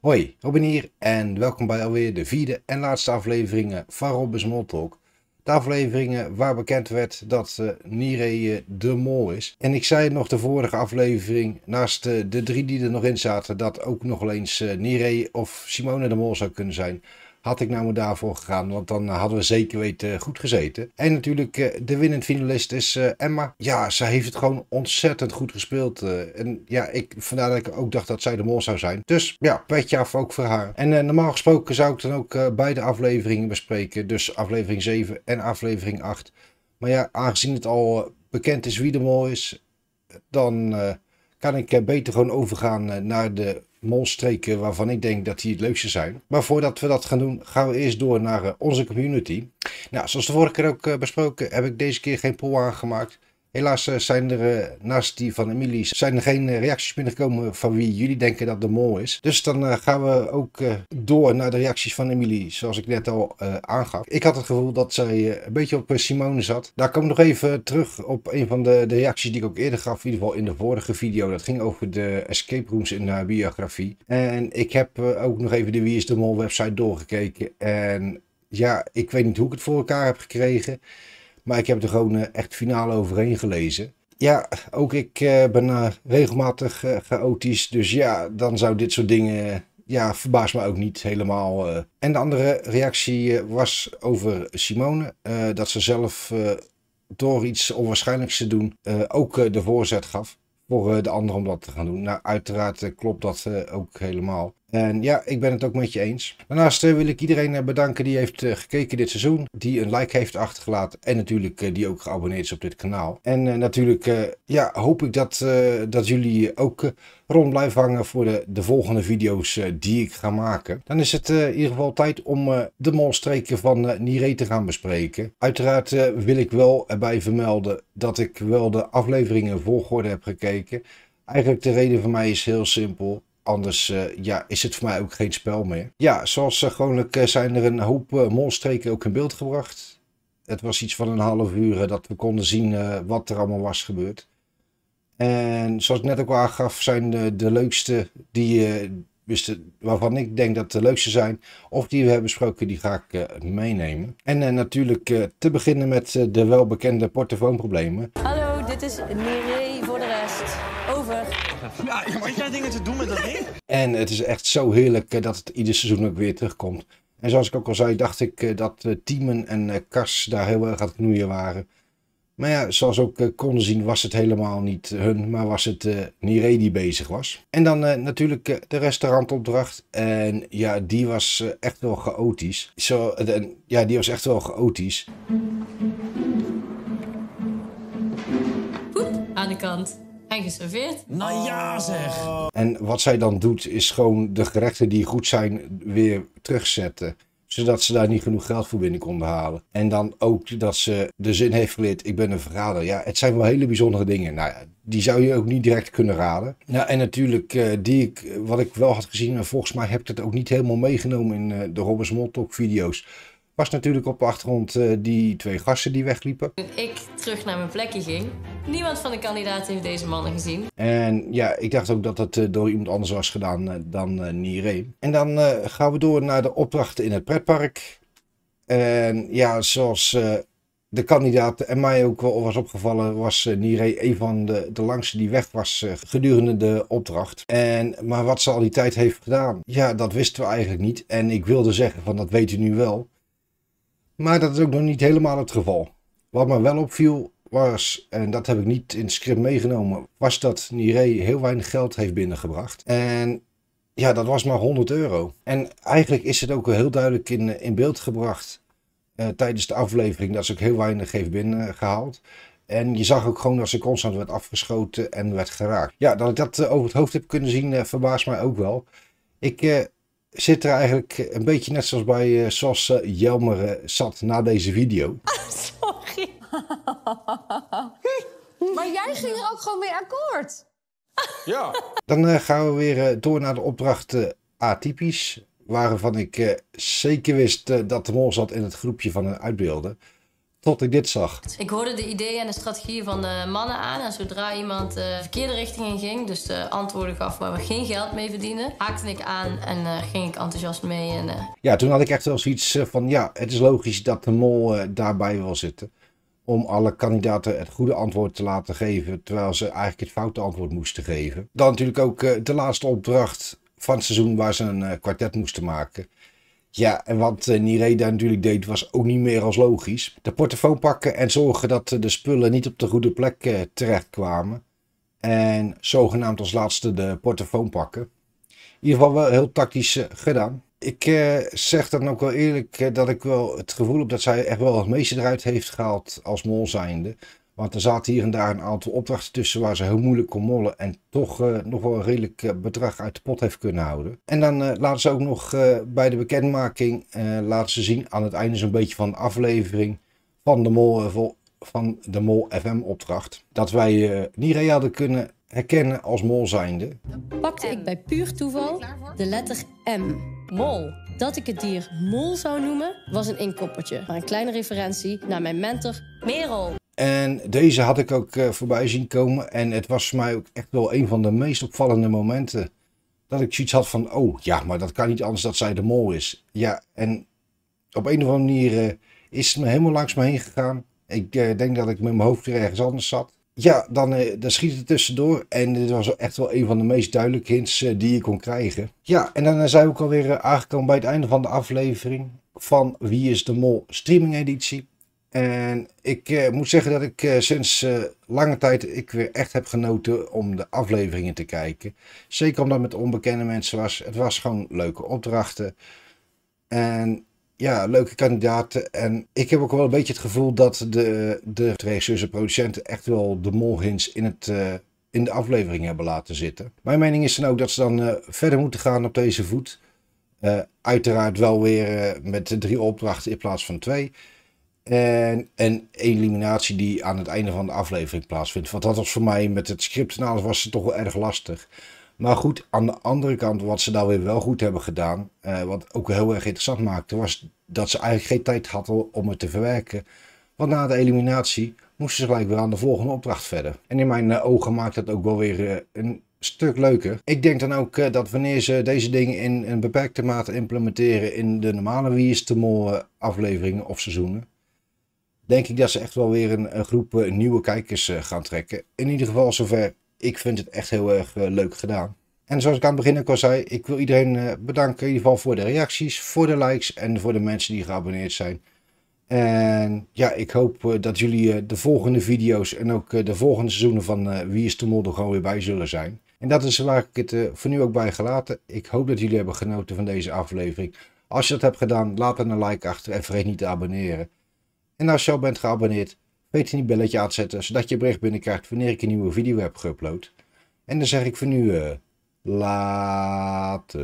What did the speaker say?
Hoi, Robin hier en welkom bij alweer de vierde en laatste afleveringen van Robin's Mol Talk. De afleveringen waar bekend werd dat uh, eh, Nire de mol is. En ik zei nog de vorige aflevering, naast eh, de drie die er nog in zaten, dat ook nog eens uh, of Simone de mol zou kunnen zijn had ik nou maar daarvoor gegaan, want dan hadden we zeker weten goed gezeten. En natuurlijk, eh, de winnend finalist is eh, Emma. Ja, zij heeft het gewoon ontzettend goed gespeeld. Eh. en ja, ik, vandaar dat ik ook dacht dat zij de mol zou zijn. Dus ja, petje af ook voor haar. En normaal gesproken zou ik dan ook beide afleveringen bespreken. Dus aflevering 7 en aflevering 8. Maar ja, aangezien het al bekend is wie de mol is, dan kan ik eh, beter gewoon overgaan eh, naar de molstreken waarvan ik denk dat die het leukste zijn. Maar voordat we dat gaan doen, gaan we eerst door naar eh, onze community. Nou, zoals de vorige keer ook besproken, heb ik deze keer geen poll aangemaakt. Helaas eh, zijn er eh, naast die van Emilie zijn er geen eh, reacties binnengekomen van wie jullie denken dat de mol is. Dus dan gaan we ook door naar de reacties van Emilie, zoals ik net al aangaf. Ik had het gevoel dat zij een beetje op Simone zat. Daar kom ik nog even terug op een van de, de reacties die ik ook eerder gaf, in ieder geval in de vorige video. Dat ging over de escape rooms in haar biografie. En ik heb ook nog even de Wie is de Mol website doorgekeken. En ja, ik weet niet hoe ik het voor elkaar heb gekregen. Maar ik heb er gewoon eh, echt finaal overheen gelezen. Ja, ook ik eh, ben eh, regelmatig chaotisch. Dus ja, dan zou dit soort dingen ja, verbaast me ook niet helemaal. En de andere reactie was over Simone. dat ze zelf door iets onwaarschijnlijks te doen ook de voorzet gaf. Voor de ander om dat te gaan doen. Nou, uiteraard klopt dat ook helemaal. En ja, ik ben het ook met je eens. Daarnaast eh, wil ik iedereen eh, bedanken die heeft eh, gekeken dit seizoen. Die een like heeft achtergelaten. En natuurlijk die ook geabonneerd is op dit kanaal. En natuurlijk ja, hoop ik dat, dat jullie ook rond blijven hangen voor de, de volgende video's die ik ga maken. Dan is het in ieder geval tijd om de molstreken van Nire te gaan bespreken. Uiteraard wil ik wel erbij vermelden dat ik wel de afleveringen volgorde heb gekeken. Eigenlijk de reden voor mij is heel simpel. Anders eh, ja, is het voor mij ook geen spel meer. Ja, zoals eh, gewoonlijk eh, zijn er een hoop molstreken ook in beeld gebracht. Het was iets van een half uur dat we konden zien wat er allemaal was gebeurd. En zoals ik net ook al aangaf, zijn de, leukste die, waarvan ik denk dat de leukste zijn, of die we hebben besproken, die ga ik meenemen. En natuurlijk te beginnen met de welbekende portofoonproblemen. Hallo, dit is Nere nou, ja, wat jij dingen te doen met dat ding? En het is echt zo heerlijk eh, dat het ieder seizoen ook weer terugkomt. En zoals ik ook al zei, dacht ik eh, dat eh, Tiemen en Kars daar heel erg aan het knoeien waren. Maar ja, zoals ook konden zien was het helemaal niet hun, maar was het Nire die bezig was. En dan natuurlijk de restaurantopdracht. En ja, die was echt wel chaotisch. Zo, ja, die was echt wel chaotisch. Poep aan de kant en geserveerd. Nou ja oh. zeg! En wat zij dan doet is gewoon de gerechten die goed zijn weer terugzetten zodat ze daar niet genoeg geld voor binnen konden halen. En dan ook dat ze de zin heeft geleerd, ik ben een verrader. Ja, het zijn wel hele bijzondere dingen. Nou ja, die zou je ook niet direct kunnen raden. Nou, en natuurlijk, eh, die ik, eh, wat ik wel had gezien, en eh, volgens mij heb ik het ook niet helemaal meegenomen in de Robbers Smoltok video's was natuurlijk op de achtergrond die twee gasten die wegliepen. Toen ik terug naar mijn plekje ging, Niemand van de kandidaten heeft deze mannen gezien. En ja, ik dacht ook dat het eh, door iemand anders was gedaan eh, dan eh, Nire. En dan gaan we door naar de opdrachten in het pretpark. En ja, zoals de kandidaat en mij ook wel was opgevallen, was Nire een van de, de langste die weg was gedurende de opdracht. En, maar wat ze al die tijd heeft gedaan, ja, dat wisten we eigenlijk niet. En ik wilde zeggen van dat weet u nu wel. Maar dat is ook nog niet helemaal het geval. Wat me wel opviel was, en dat heb ik niet in het script meegenomen, was dat Niree heel weinig geld heeft binnengebracht. En ja, dat was maar 100 euro. En eigenlijk is het ook heel duidelijk in, in beeld gebracht eh, tijdens de aflevering dat ze ook heel weinig heeft binnengehaald. En je zag ook gewoon dat ze constant werd afgeschoten en werd geraakt. Ja, dat ik dat eh, over het hoofd heb kunnen zien, uh, verbaast mij ook wel. Ik zit er eigenlijk een beetje net zoals bij zoals Jelmer zat na deze video. sorry. maar jij ging er ook gewoon mee akkoord. ja. Dan eh, gaan we weer eh, door naar de opdrachten uh, atypisch. Waarvan ik zeker wist dat de mol zat in het groepje van een uitbeelden. Tot ik dit zag. Ik hoorde de ideeën en de strategieën van de mannen aan. En zodra iemand de verkeerde richting in ging, dus de antwoorden gaf waar we geen geld mee verdienen, haakte ik aan en ging ik enthousiast mee. En, Ja, toen had ik echt wel zoiets van: ja, het is logisch dat de mol daarbij wil zitten om alle kandidaten het goede antwoord te laten geven, terwijl ze eigenlijk het foute antwoord moesten geven. Dan natuurlijk ook eh, de laatste opdracht van het seizoen waar ze een eh, kwartet moesten maken. Ja, en wat eh, Nireda natuurlijk deed was ook niet meer als logisch. De portefeuille pakken en zorgen dat de spullen niet op de goede plek terechtkwamen. En zogenaamd als laatste de portefeuille pakken. In ieder geval wel heel tactisch gedaan ik eh, zeg dan ook wel eerlijk eh, dat ik wel het gevoel heb dat zij echt wel het meeste eruit heeft gehaald als mol zijnde. Want er zaten hier en daar een aantal opdrachten tussen waar ze heel moeilijk kon mollen. En toch eh, nog wel een redelijk bedrag uit de pot heeft kunnen houden. En dan laten ze ook nog bij de bekendmaking laten ze zien aan het einde zo'n beetje van de aflevering van de mol, van de mol FM opdracht. Dat wij niet hadden kunnen herkennen als mol zijnde. Dan pakte ik bij puur toeval de letter M. Mol. Dat ik het dier mol zou noemen, was een inkoppertje. Maar een kleine referentie naar mijn mentor Merel. En deze had ik ook eh, voorbij zien komen. En het was voor mij ook echt wel een van de meest opvallende momenten. Dat ik zoiets had van, oh ja, maar dat kan niet anders dat zij de mol is. Ja, en op een of andere manier eh, is het me helemaal langs me heen gegaan. Ik eh, denk dat ik met mijn hoofd weer ergens anders zat ja, dan, eh, dan schiet het tussendoor. En dit was echt wel een van de meest duidelijke hints eh, die je kon krijgen. Ja, en dan eh, zijn we ook alweer aangekomen bij het einde van de aflevering van Wie is de Mol streaming editie. En ik moet zeggen dat ik sinds lange tijd ik weer echt heb genoten om de afleveringen te kijken. Zeker omdat het met onbekende mensen was. Het was gewoon leuke opdrachten. En ja, leuke kandidaten. En ik heb ook wel een beetje het gevoel dat de, de regisseurs en producenten echt wel de molhints in, het, eh, in de aflevering hebben laten zitten. Mijn mening is dan ook dat ze dan eh, verder moeten gaan op deze voet. Eh, uiteraard wel weer met drie opdrachten in plaats van twee. En een eliminatie die aan het einde van de aflevering plaatsvindt. Want dat was voor mij met het script en alles was het toch wel erg lastig. Maar goed, aan de andere kant, wat ze daar weer wel goed hebben gedaan, eh, wat ook heel erg interessant maakte, was dat ze eigenlijk geen tijd hadden om het te verwerken. Want na de eliminatie moesten ze gelijk weer aan de volgende opdracht verder. En in mijn eh, ogen maakt dat ook wel weer eh, een stuk leuker. Ik denk dan ook dat wanneer ze deze dingen in een beperkte mate implementeren in de normale Wie is de afleveringen of seizoenen, denk ik dat ze echt wel weer een, een groep nieuwe kijkers gaan trekken. In ieder geval zover ik vind het echt heel erg eh, leuk gedaan. En zoals ik aan het begin ook al zei, ik wil iedereen eh, bedanken in ieder geval voor de reacties, voor de likes en voor de mensen die geabonneerd zijn. En ja, ik hoop eh, dat jullie de volgende video's en ook de volgende seizoenen van Wie is de Mol er gewoon weer bij zullen zijn. En dat is waar ik het voor nu ook bij gelaten. Ik hoop dat jullie hebben genoten van deze aflevering. Als je dat hebt gedaan, laat dan een like achter en vergeet niet te abonneren. En als je al bent geabonneerd, Weet je niet belletje aan te zetten, zodat je bericht binnenkrijgt wanneer ik een nieuwe video heb geüpload. En dan zeg ik voor nu, uh, later.